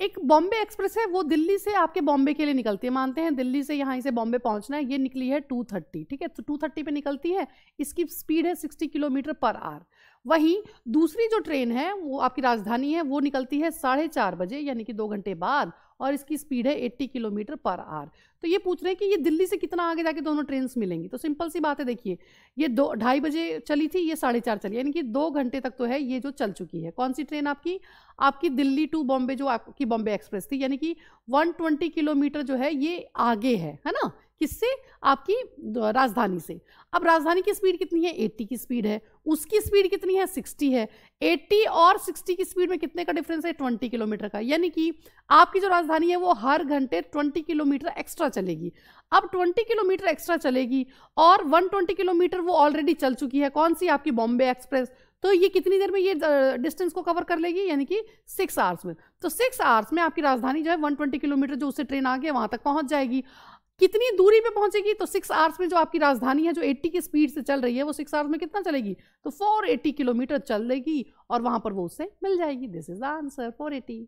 एक बॉम्बे एक्सप्रेस है वो दिल्ली से आपके बॉम्बे के लिए निकलती है मानते हैं दिल्ली से यहाँ से बॉम्बे पहुंचना है ये निकली है टू थर्टी ठीक है तो थर्टी पे निकलती है इसकी स्पीड है सिक्सटी किलोमीटर पर आवर वहीं दूसरी जो ट्रेन है वो आपकी राजधानी है वो निकलती है साढ़े चार बजे यानी कि दो घंटे बाद और इसकी स्पीड है 80 किलोमीटर पर आर तो ये पूछ रहे हैं कि ये दिल्ली से कितना आगे जाके दोनों ट्रेन मिलेंगी तो सिंपल सी बात है देखिए ये दो ढाई बजे चली थी ये साढ़े चार चली यानी कि दो घंटे तक तो है ये जो चल चुकी है कौन सी ट्रेन आपकी आपकी दिल्ली टू बॉम्बे जो आपकी बॉम्बे एक्सप्रेस थी यानी कि 120 किलोमीटर जो है ये आगे है है ना किससे आपकी राजधानी से अब राजधानी की स्पीड कितनी है एट्टी की स्पीड है उसकी स्पीड कितनी है सिक्सटी है एट्टी और सिक्सटी की स्पीड में कितने का डिफरेंस है ट्वेंटी किलोमीटर का यानी कि आपकी जो राजधानी है वो हर घंटे ट्वेंटी किलोमीटर एक्स्ट्रा चलेगी अब ट्वेंटी किलोमीटर एक्स्ट्रा चलेगी और वन ट्वेंटी किलोमीटर वो ऑलरेडी चल चुकी है कौन सी आपकी बॉम्बे एक्सप्रेस तो ये कितनी देर में ये डिस्टेंस को कवर कर लेगी यानी कि सिक्स आवर्स में तो सिक्स आवर्स में आपकी राजधानी जो है 120 किलोमीटर जो उससे ट्रेन आ गया वहाँ तक पहुँच जाएगी कितनी दूरी पे पहुंचेगी तो सिक्स आवर्स में जो आपकी राजधानी है जो 80 की स्पीड से चल रही है वो सिक्स आवर्स में कितना चलेगी तो 480 किलोमीटर चल देगी और वहां पर वो उससे मिल जाएगी दिस इज द आंसर 480